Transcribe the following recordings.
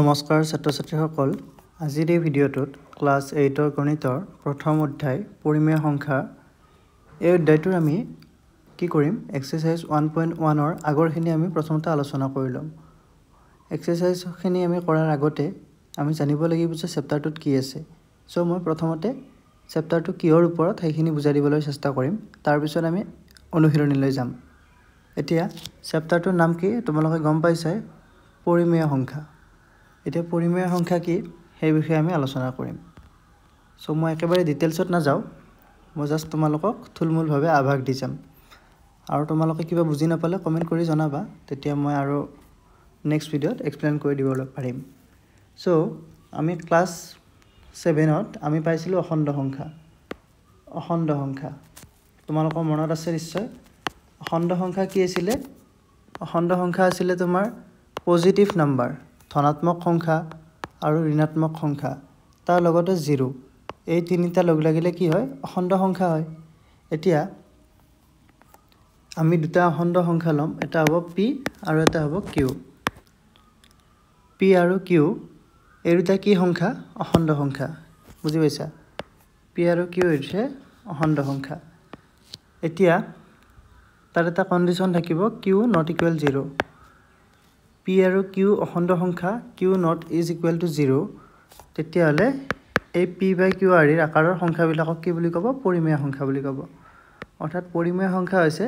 নমস্কাৰ ছাত্ৰ ছাত্ৰীসকল আজিৰ এই ভিডিঅ'টোত ক্লাছ এইটৰ গণিতৰ প্ৰথম অধ্যায় পৰিমেয় সংখ্যা এই অধ্যায়টোৰ আমি কি কৰিম এক্সাৰচাইজ ওৱান পইণ্ট ওৱানৰ আগৰখিনি আমি প্ৰথমতে আলোচনা কৰি ল'ম এক্সাৰচাইজখিনি আমি কৰাৰ আগতে আমি জানিব লাগিব যে চেপ্টাৰটোত কি আছে চ' মই প্ৰথমতে চেপ্টাৰটো কিহৰ ওপৰত সেইখিনি বুজাই দিবলৈ চেষ্টা কৰিম তাৰপিছত আমি অনুশীলনীলৈ যাম এতিয়া চেপ্টাৰটোৰ নাম কি তোমালোকে গম পাইছাই পৰিমেয় সংখ্যা এতিয়া পৰিমেয় সংখ্যা কি সেই বিষয়ে আমি আলোচনা কৰিম চ' মই একেবাৰে ডিটেইলছত নাযাওঁ মই জাষ্ট তোমালোকক থুলমূলভাৱে আভাস দি যাম আৰু তোমালোকে কিবা বুজি নাপালে কমেণ্ট কৰি জনাবা তেতিয়া মই আৰু নেক্সট ভিডিঅ'ত এক্সপ্লেইন কৰি দিবলৈ পাৰিম চ' আমি ক্লাছ ছেভেনত আমি পাইছিলোঁ অখণ্ড সংখ্যা অখণ্ড সংখ্যা তোমালোকৰ মনত আছে নিশ্চয় অখণ্ড সংখ্যা কি আছিলে অখণ্ড সংখ্যা আছিলে তোমাৰ পজিটিভ নাম্বাৰ ধনাত্মক সংখ্যা আৰু ঋণাত্মক সংখ্যা তাৰ লগতে জিৰো এই তিনিটা লগ লাগিলে কি হয় অখণ্ড সংখ্যা হয় এতিয়া আমি দুটা অখণ্ড সংখ্যা ল'ম এটা হ'ব পি আৰু এটা হ'ব কিউ পি আৰু কিউ এই দুটা কি সংখ্যা অখণ্ড সংখ্যা বুজি পাইছা পি আৰু কিউ এইটোহে অখণ্ড সংখ্যা এতিয়া তাৰ এটা কণ্ডিশ্যন থাকিব q not equal zero' p আৰু কিউ অখণ্ড সংখ্যা q not is equal to zero' তেতিয়াহ'লে এই পি বাই কিউ আৰ ইৰ আকাৰৰ সংখ্যাবিলাকক কি বুলি ক'ব পৰিমেয় সংখ্যা বুলি ক'ব অৰ্থাৎ পৰিমেয় সংখ্যা হৈছে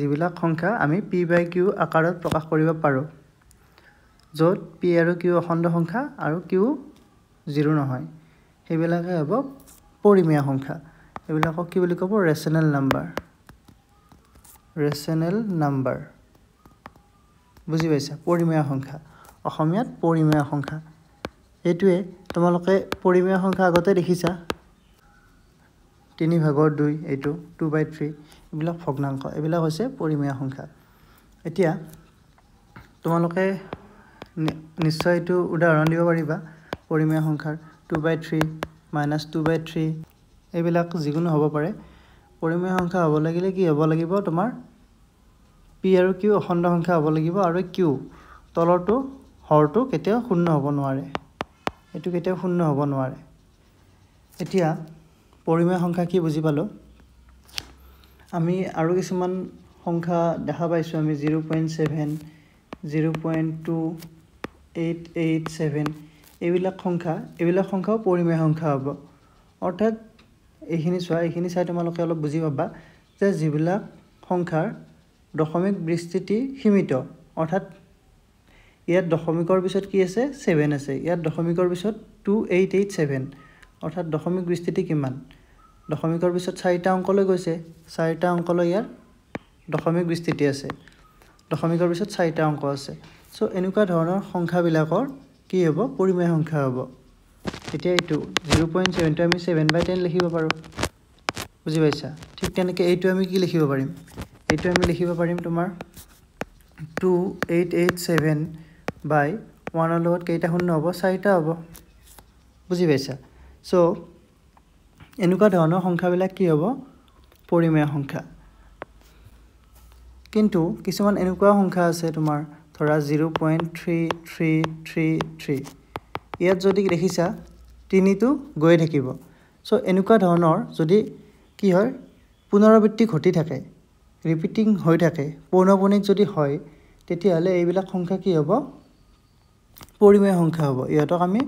যিবিলাক সংখ্যা আমি পি বাই কিউ আকাৰত প্ৰকাশ কৰিব পাৰোঁ য'ত পি আৰু কিউ অখণ্ড সংখ্যা আৰু কিউ জিৰ' নহয় সেইবিলাকে হ'ব পৰিমেয় সংখ্যা এইবিলাকক কি বুলি ক'ব ৰেচনেল নাম্বাৰ ৰেচনেল নাম্বাৰ বুজি পাইছা পৰিমেয় সংখ্যা অসমীয়াত পৰিমেয় সংখ্যা এইটোৱে তোমালোকে পৰিমেয় সংখ্যা আগতে দেখিছা তিনি ভাগৰ দুই এইটো টু বাই থ্ৰী এইবিলাক ভগ্নাংশ এইবিলাক হৈছে পৰিমেয় সংখ্যা এতিয়া তোমালোকে নিশ্চয় এইটো উদাহৰণ দিব পাৰিবা পৰিমেয় সংখ্যাৰ two by three minus two by three এইবিলাক যিকোনো হ'ব পাৰে পৰিমেয় সংখ্যা হ'ব লাগিলে কি হ'ব লাগিব তোমাৰ পি আৰু কিউ অখণ্ড সংখ্যা হ'ব লাগিব আৰু কিউ তলৰটো হৰটো কেতিয়াও শূন্য হ'ব নোৱাৰে এইটো কেতিয়াও শূন্য হ'ব নোৱাৰে এতিয়া পৰিমেয় সংখ্যা কি বুজি পালোঁ আমি আৰু কিছুমান সংখ্যা দেখা পাইছোঁ আমি zero' point seven zero' point two eight eight seven এইবিলাক সংখ্যা এইবিলাক সংখ্যাও পৰিমেয় সংখ্যা হ'ব অৰ্থাৎ এইখিনি চোৱা এইখিনি চাই তোমালোকে অলপ বুজি পাবা যে যিবিলাক সংখ্যাৰ দশমিক বিস্তৃতি সীমিত অৰ্থাৎ ইয়াত দশমিকৰ পিছত কি আছে ছেভেন আছে ইয়াত দশমিকৰ পিছত টু এইট এইট ছেভেন অৰ্থাৎ দশমিক বিস্তৃতি কিমান দশমিকৰ পিছত চাৰিটা অংকলৈ গৈছে চাৰিটা অংকলৈ ইয়াৰ দশমিক বিস্তৃতি আছে দশমিকৰ পিছত চাৰিটা অংক আছে চ' এনেকুৱা ধৰণৰ সংখ্যাবিলাকৰ কি হ'ব পৰিমেয় সংখ্যা হ'ব এতিয়া এইটো জিৰ' পইণ্ট ছেভেনটো আমি ছেভেন বাই টেন লিখিব পাৰোঁ বুজি পাইছা ঠিক তেনেকৈ এইটো আমি কি লিখিব পাৰিম এইটো আমি লিখিব পাৰিম তোমাৰ two eight eight seven by ওৱানৰ লগত কেইটা শূন্য হ'ব চাৰিটা হ'ব বুজি পাইছা চ' এনেকুৱা ধৰণৰ সংখ্যাবিলাক কি হ'ব পৰিমেয় সংখ্যা কিন্তু কিছুমান এনেকুৱা সংখ্যা আছে তোমাৰ ধৰা zero' point three three three three ইয়াত যদি দেখিছা তিনিটো গৈয়ে থাকিব চ' এনেকুৱা ধৰণৰ যদি কি হয় পুনৰাবৃত্তি ঘটি থাকে ৰিপিটিং হৈ থাকে পৌনপনিক যদি হয় তেতিয়াহ'লে এইবিলাক সংখ্যা কি হ'ব পৰিমেয় সংখ্যা হ'ব ইহঁতক আমি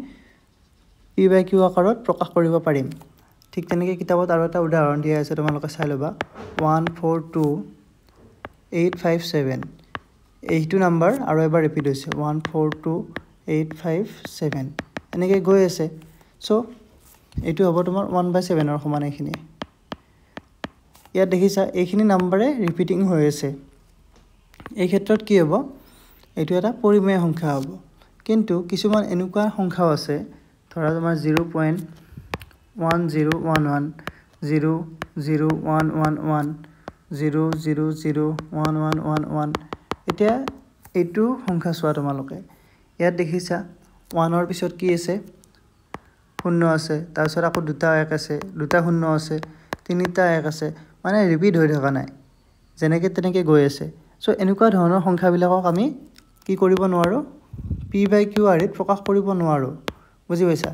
পি বাই কিউ আকাৰত প্ৰকাশ কৰিব পাৰিম ঠিক তেনেকৈ কিতাপত আৰু এটা উদাহৰণ দিয়া আছে তোমালোকে চাই ল'বা one four two eight five seven এইটো নাম্বাৰ আৰু এবাৰ ৰিপিট হৈছে one four two eight five seven এনেকৈ গৈ আছে চ' এইটো হ'ব তোমাৰ ওৱান বাই ছেভেনৰ সমান এইখিনিয়ে ইয়াত দেখিছা এইখিনি নাম্বাৰে ৰিপিটিং হৈ আছে এই ক্ষেত্ৰত কি হ'ব এইটো এটা পৰিমেয় সংখ্যা হ'ব কিন্তু কিছুমান এনেকুৱা সংখ্যাও আছে ধৰা তোমাৰ zero' point one zero' one one zero' zero' one one one zero' zero' zero' one one one one এতিয়া এইটো সংখ্যা চোৱা তোমালোকে ইয়াত দেখিছা ওৱানৰ পিছত কি আছে শূন্য আছে তাৰপিছত আকৌ দুটা এক আছে দুটা শূন্য আছে তিনিটা এক আছে মানে ৰিপিট হৈ থকা নাই যেনেকৈ তেনেকৈ গৈ আছে চ' এনেকুৱা ধৰণৰ সংখ্যাবিলাকক আমি কি কৰিব নোৱাৰোঁ পি বাই কিউ আৰ ইত প্ৰকাশ কৰিব নোৱাৰোঁ বুজি পাইছা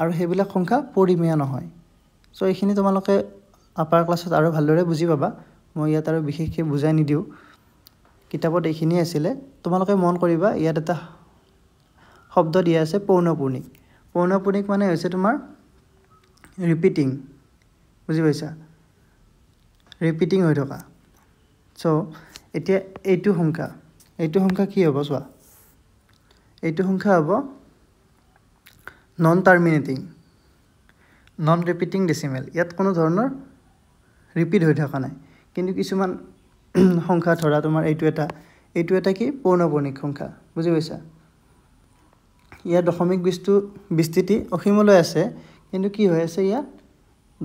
আৰু সেইবিলাক সংখ্যা পৰিমীয়া নহয় চ' এইখিনি তোমালোকে আপাৰ ক্লাছত আৰু ভালদৰে বুজি পাবা মই ইয়াত আৰু বিশেষকৈ বুজাই নিদিওঁ কিতাপত এইখিনিয়ে আছিলে তোমালোকে মন কৰিবা ইয়াত এটা শব্দ দিয়া আছে পৌনপূৰ্ণিক পৌনপূৰ্ণিক মানে হৈছে তোমাৰ ৰিপিটিং বুজি পাইছা ৰিপিটিং হৈ থকা চ' এতিয়া এইটো সংখ্যা এইটো সংখ্যা কি হ'ব চোৱা এইটো সংখ্যা হ'ব non terminating non repeating decimal ইয়াত কোনো ধৰণৰ ৰিপিট হৈ থকা নাই কিন্তু কিছুমান সংখ্যা ধৰা তোমাৰ এইটো এটা এইটো এটা কি পৌনপৌণিক সংখ্যা বুজি পাইছা ইয়াৰ দশমিক বিষ্টু বিস্তৃতি অসীমলৈ আছে কিন্তু কি হৈ আছে ইয়াত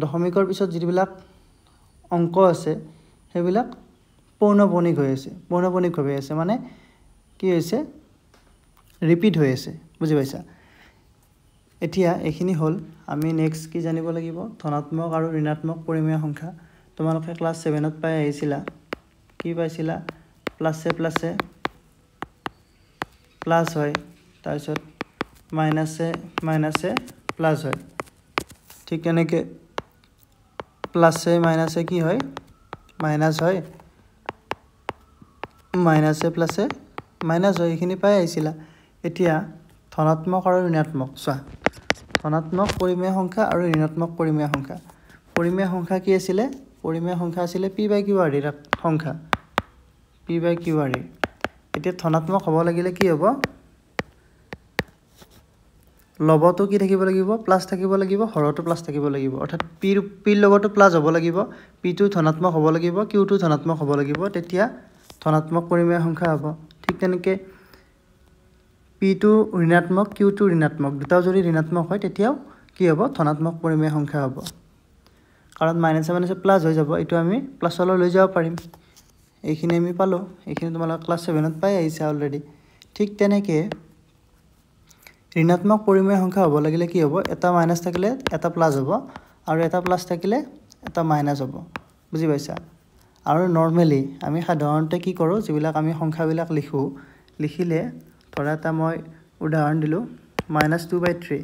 দশমিকৰ পিছত যিবিলাক অংক আছে সেইবিলাক পৌনপনিক হৈ আছে পৌনপনিক হৈ আছে মানে কি হৈছে ৰিপিট হৈ আছে বুজি পাইছা এতিয়া এইখিনি হ'ল আমি নেক্সট কি জানিব লাগিব ধনাত্মক আৰু ঋণাত্মক পৰিমীয় সংখ্যা তোমালোকে ক্লাছ ছেভেনত পাই আহিছিলা কি পাইছিলা প্লাছে প্লাছে প্লাছ হয় তাৰপিছত মাইনাছে মাইনাছে প্লাছ হয় ঠিক তেনেকৈ প্লাস এ মাইনাস এ কি হয় মাইনাস হয় minus a plus a minus হয় এইখিনি পাই আহিছিলা এতিয়া ধনাত্মক আৰু ঋণাত্মক চোৱা ধনাত্মক পৰিমেয় সংখ্যা আৰু ঋণাত্মক পৰিমেয় সংখ্যা পৰিমেয় সংখ্যা কি আছিলে পৰিমেয় সংখ্যা আছিলে পি বাই কিউ আৰ সংখ্যা পি বাই কিউ আৰ এতিয়া ধনাত্মক হ'ব লাগিলে কি হ'ব লবটো কি থাকিব লাগিব প্লাছ থাকিব লাগিব হৰটো প্লাছ থাকিব লাগিব অৰ্থাৎ পিৰ পিৰ লগতো প্লাছ হ'ব লাগিব পিটো ধনাত্মক হ'ব লাগিব কিউটো ধনাত্মক হ'ব লাগিব তেতিয়া ধনাত্মক পৰিমেয় সংখ্যা হ'ব ঠিক তেনেকৈ পিটো ঋণাত্মক কিউটো ঋণাত্মক দুটাও যদি ঋণাত্মক হয় তেতিয়াও কি হ'ব ধনাত্মক পৰিমেয় সংখ্যা হ'ব কাৰণ মাইনাছে মাইনাছে প্লাছ হৈ যাব এইটো আমি প্লাছলৈ লৈ যাব পাৰিম এইখিনি আমি পালোঁ এইখিনি তোমালোকে ক্লাছ ছেভেনত পাই আহিছে অলৰেডি ঠিক তেনেকৈ ঋণাত্মক পৰিমেয় সংখ্যা হ'ব লাগিলে কি হ'ব এটা মাইনাছ থাকিলে এটা প্লাছ হ'ব আৰু এটা প্লাছ থাকিলে এটা মাইনাছ হ'ব বুজি পাইছা আৰু নৰ্মেলি আমি সাধাৰণতে কি কৰোঁ যিবিলাক আমি সংখ্যাবিলাক লিখোঁ লিখিলে ধৰা এটা মই উদাহৰণ দিলোঁ মাইনাছ টু বাই থ্ৰী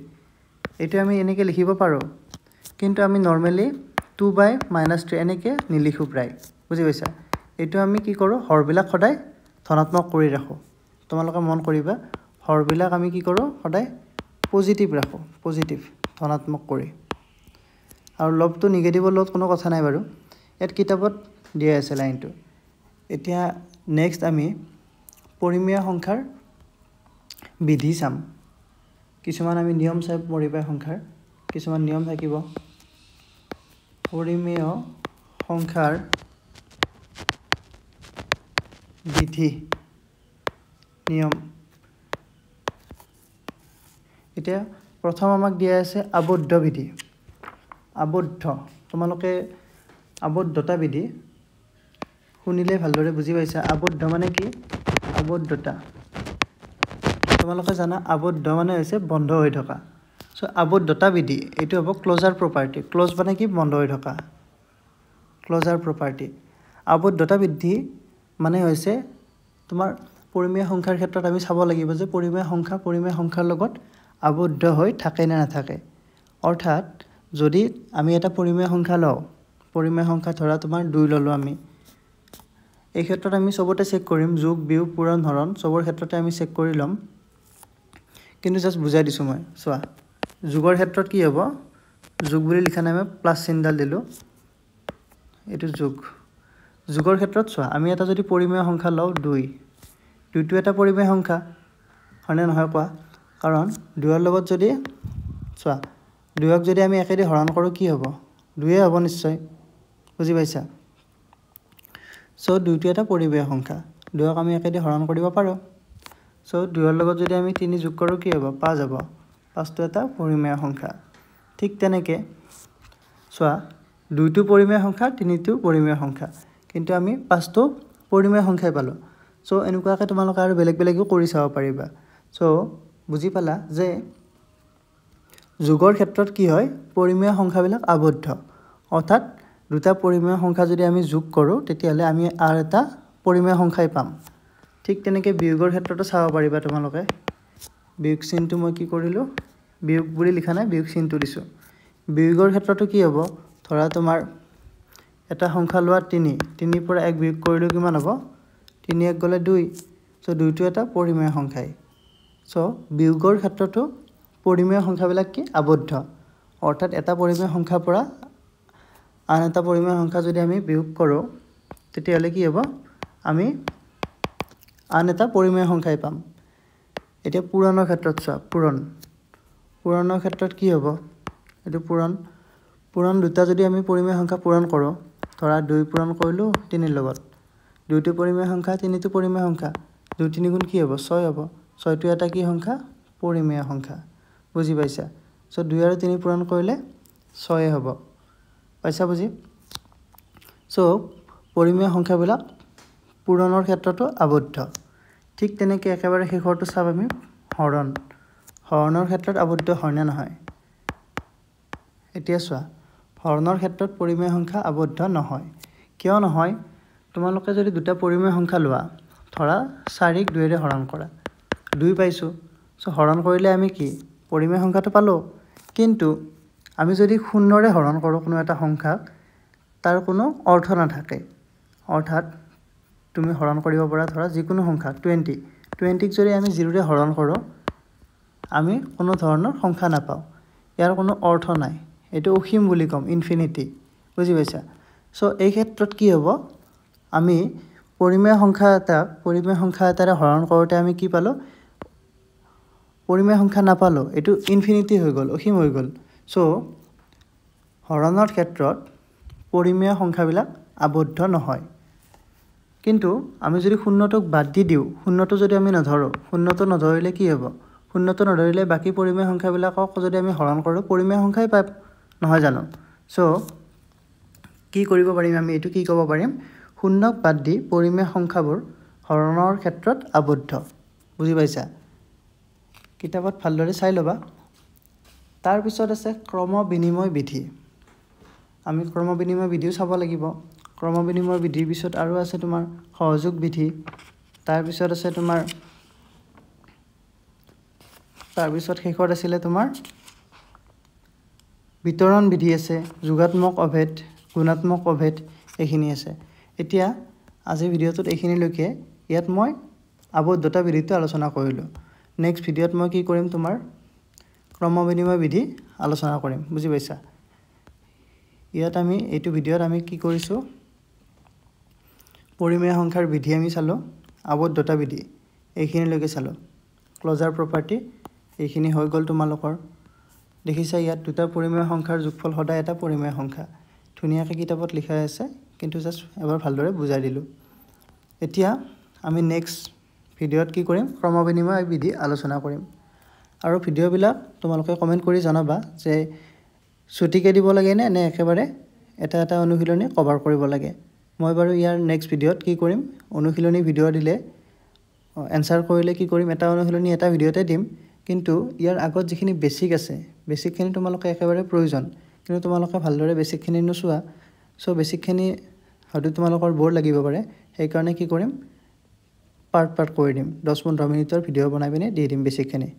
এইটো আমি এনেকৈ লিখিব পাৰোঁ কিন্তু আমি normally two by minus three এনেকৈ নিলিখোঁ প্ৰায় বুজি পাইছা এইটো আমি কি কৰোঁ হৰবিলাক সদায় ধনাত্মক কৰি ৰাখোঁ তোমালোকে মন কৰিবা হৰবিলাক আমি কি কৰোঁ সদায় পজিটিভ ৰাখোঁ পজিটিভ ধনাত্মক কৰি আৰু লভটো নিগেটিভৰ লগত কোনো কথা নাই বাৰু ইয়াত কিতাপত দিয়াই আছে লাইনটো এতিয়া নেক্সট আমি পৰিমীয়া সংখ্যাৰ বিধি চাম কিছুমান আমি নিয়ম চাই পৰিমীয় সংখ্যাৰ কিছুমান নিয়ম থাকিব পৰিমেয় সংখ্যাৰ বিধি নিয়ম এতিয়া প্ৰথম আমাক দিয়া আছে আবদ্ধ বিধি আবদ্ধ তোমালোকে আবদ্ধতা বিধি শুনিলে ভালদৰে বুজি পাইছা আবদ্ধ মানে কি আবদ্ধতা তোমালোকে জানা আবদ্ধ মানে হৈছে বন্ধ হৈ থকা চ' আবদ্ধতা বিধি এইটো হ'ব ক্ল'জাৰ প্ৰপাৰ্টি ক্ল'জ মানে কি বন্ধ হৈ থকা ক্ল'জাৰ প্ৰপাৰ্টি আবদ্ধতা বৃদ্ধি মানে হৈছে তোমাৰ পৰিমেয় সংখ্যাৰ ক্ষেত্ৰত আমি চাব লাগিব যে পৰিমেয় সংখ্যা পৰিমেয় সংখ্যাৰ লগত আবদ্ধ হৈ থাকে নে নাথাকে অৰ্থাৎ যদি আমি এটা পৰিমেয় সংখ্যা লওঁ পৰিমেয় সংখ্যা ধৰা তোমাৰ দুই ল'লোঁ আমি এই ক্ষেত্ৰত আমি চবতে চেক কৰিম যোগ বিয়োগ পূৰণ হৰণ চবৰ ক্ষেত্ৰতে আমি চেক কৰি ল'ম কিন্তু জাষ্ট বুজাই দিছোঁ মই চোৱা যোগৰ ক্ষেত্ৰত কি হ'ব যোগ বুলি লিখা নাই মই প্লাছ চিনডাল দিলোঁ এইটো যোগ যোগৰ ক্ষেত্ৰত চোৱা আমি এটা যদি পৰিমেয় সংখ্যা লওঁ দুই দুইটো এটা পৰিমেয় সংখ্যা হয়নে নহয় কোৱা কাৰণ দুয়ৰ লগত যদি চোৱা দুয়ক যদি আমি একেদি হৰণ কৰোঁ কি হ'ব দুয়ে হ'ব নিশ্চয় বুজি পাইছা চ' দুইটো এটা পৰিৱেশ সংখ্যা দুয়ক আমি একেদি হৰণ কৰিব পাৰোঁ চ' দুয়ৰ লগত যদি আমি তিনি যোগ কৰোঁ কি হ'ব পাঁচ হ'ব পাঁচটো এটা পৰিমেয় সংখ্যা ঠিক তেনেকৈ চোৱা দুইটো পৰিমেয় সংখ্যা তিনিটো পৰিমেয় সংখ্যা কিন্তু আমি পাঁচটো পৰিমেয় সংখ্যাই পালোঁ চ' এনেকুৱাকৈ তোমালোকে আৰু বেলেগ বেলেগো কৰি চাব পাৰিবা চ' বুজি পালা যে যোগৰ ক্ষেত্ৰত কি হয় পৰিমেয় সংখ্যাবিলাক আবদ্ধ অৰ্থাৎ দুটা পৰিমেয় সংখ্যা যদি আমি যোগ কৰোঁ তেতিয়াহ'লে আমি আৰু এটা পৰিমেয় সংখ্যাই পাম ঠিক তেনেকৈ বিয়োগৰ ক্ষেত্ৰতো চাব পাৰিবা তোমালোকে বিয়োগ চিনটো মই কি কৰিলোঁ বিয়োগ বুলি লিখা নাই বিয়োগ চিনটো দিছোঁ বিয়োগৰ ক্ষেত্ৰতো কি হ'ব ধৰা তোমাৰ এটা সংখ্যা লোৱা তিনি তিনিৰ পৰা এক বিয়োগ কৰিলেও কিমান হ'ব তিনি এক গ'লে দুই চ' দুইটো এটা পৰিমেয় সংখ্যাই চ' বিয়োগৰ ক্ষেত্ৰতো পৰিমেয় সংখ্যাবিলাক কি আবদ্ধ অৰ্থাৎ এটা পৰিমেয় সংখ্যাৰ পৰা আন এটা পৰিমেয় সংখ্যা যদি আমি বিয়োগ কৰোঁ তেতিয়াহ'লে কি হ'ব আমি আন এটা পৰিমেয় সংখ্যাই পাম এতিয়া পূৰণৰ ক্ষেত্ৰত চোৱা পূৰণ পূৰণৰ ক্ষেত্ৰত কি হ'ব এইটো পূৰণ পূৰণ দুটা যদি আমি পৰিমেয় সংখ্যা পূৰণ কৰোঁ ধৰা দুই পূৰণ কৰিলোঁ তিনিৰ লগত দুইটো পৰিমেয় সংখ্যা তিনিটো পৰিমেয় সংখ্যা দুই তিনি গুণ কি হ'ব ছয় হ'ব ছয়টো এটা কি সংখ্যা পৰিমেয় সংখ্যা বুজি পাইছা ছ' দুই আৰু তিনি পূৰণ কৰিলে ছয়ে হ'ব পাইছা বুজি চ' পৰিমেয় সংখ্যাবিলাক পূৰণৰ ক্ষেত্ৰতো আবদ্ধ ঠিক তেনেকৈ একেবাৰে শেষৰটো চাম আমি হৰণ হৰণৰ ক্ষেত্ৰত আবদ্ধ হয়নে নহয় এতিয়া চোৱা হৰণৰ ক্ষেত্ৰত পৰিমেয় সংখ্যা আবদ্ধ নহয় কিয় নহয় তোমালোকে যদি দুটা পৰিমেয় সংখ্যা লোৱা ধৰা চাৰিক দুয়েৰে হৰণ কৰা দুই পাইছোঁ চ' হৰণ কৰিলে আমি কি পৰিমেয় সংখ্যাটো পালোঁ কিন্তু আমি যদি সুন্দৰে হৰণ কৰোঁ কোনো এটা সংখ্যাক তাৰ কোনো অৰ্থ নাথাকে অৰ্থাৎ তুমি হৰণ কৰিব পৰা ধৰা যিকোনো সংখ্যা টুৱেণ্টি টুৱেণ্টিক যদি আমি জিৰোৰে হৰণ কৰোঁ আমি কোনো ধৰণৰ সংখ্যা নাপাওঁ ইয়াৰ কোনো অৰ্থ নাই এইটো অসীম বুলি ক'ম ইনফিনিটি বুজি পাইছা চ' এই ক্ষেত্ৰত কি হ'ব আমি পৰিমেয় সংখ্যা এটা পৰিমেয় সংখ্যা এটাৰে হৰণ কৰোঁতে আমি কি পালোঁ পৰিমেয় সংখ্যা নাপালোঁ এইটো ইনফিনিটি হৈ গ'ল অসীম হৈ গ'ল চ' হৰণৰ ক্ষেত্ৰত পৰিমেয় সংখ্যাবিলাক আবদ্ধ নহয় কিন্তু আমি যদি শূন্যটোক বাদ দি দিওঁ শূন্যটো যদি আমি নধৰোঁ শূন্যটো নধৰিলে কি হ'ব শূন্যটো নধৰিলে বাকী পৰিমেয় সংখ্যাবিলাকক যদি আমি হৰণ কৰোঁ পৰিমেয় সংখ্যাই পাই নহয় জানো চ' কি কৰিব পাৰিম আমি এইটো কি ক'ব পাৰিম শূন্যক বাদ দি পৰিমেয় সংখ্যাবোৰ হৰণৰ ক্ষেত্ৰত আবদ্ধ বুজি পাইছা কিতাপত ভালদৰে চাই ল'বা তাৰপিছত আছে ক্ৰম বিনিময় বিধি আমি ক্ৰম বিনিময় বিধিও চাব লাগিব ক্ৰম বিনিময় বিধিৰ পিছত আৰু আছে তোমাৰ সহযোগ বিধি তাৰপিছত আছে তোমাৰ তাৰপিছত শেষত আছিলে তোমাৰ বিতৰণ বিধি আছে যোগাত্মক অভেদ গুণাত্মক অভেদ এইখিনি আছে এতিয়া আজিৰ ভিডিঅ'টোত এইখিনিলৈকে ইয়াত মই আবদ্ধতা বিধিটো আলোচনা কৰিলোঁ নেক্সট ভিডিঅ'ত মই কি কৰিম তোমাৰ ক্ৰম বিনিময় বিধি আলোচনা কৰিম বুজি পাইছা ইয়াত আমি এইটো ভিডিঅ'ত আমি কি কৰিছোঁ পৰিমেয় সংখ্যাৰ বিধি আমি চালোঁ আৱদ্ধতা বিধি এইখিনিলৈকে চালোঁ ক্লজাৰ প্ৰপাৰ্টি এইখিনি হৈ গ'ল তোমালোকৰ দেখিছা ইয়াত দুটা পৰিমেয় সংখ্যাৰ যোগফল সদায় এটা পৰিমেয় সংখ্যা ধুনীয়াকৈ কিতাপত লিখাই আছে কিন্তু জাষ্ট এবাৰ ভালদৰে বুজাই দিলোঁ এতিয়া আমি নেক্সট ভিডিঅ'ত কি কৰিম ক্ৰম বিনিময় বিধি আলোচনা কৰিম আৰু ভিডিঅ'বিলাক তোমালোকে কমেণ্ট কৰি জনাবা যে ছুটিকৈ দিব লাগেনে নে একেবাৰে এটা এটা অনুশীলনী কভাৰ কৰিব লাগে মই বাৰু ইয়াৰ নেক্সট ভিডিঅ'ত কি কৰিম অনুশীলনী ভিডিঅ' দিলে এনচাৰ কৰিলে কি কৰিম এটা অনুশীলনী এটা ভিডিঅ'তে দিম কিন্তু ইয়াৰ আগত যিখিনি বেছিক আছে বেচিকখিনি তোমালোকে একেবাৰে প্ৰয়োজন কিন্তু তোমালোকে ভালদৰে বেছিকখিনি নোচোৱা চ' বেছিকখিনি হয়তো তোমালোকৰ ব'ৰ লাগিব পাৰে সেইকাৰণে কি কৰিম পাৰ্ট পাৰ্ট কৰি দিম দহ পোন্ধৰ মিনিটৰ ভিডিঅ' বনাই পিনে দি দিম বেছিখিনি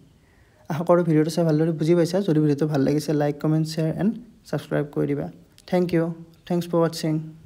আশা কৰোঁ ভিডিঅ'টো চাই ভালদৰে বুজি পাইছা যদি ভিডিঅ'টো ভাল লাগিছে like comment share and subscribe কৰি দিবা থেংক ইউ থেংকছ ফৰ ৱাটছিং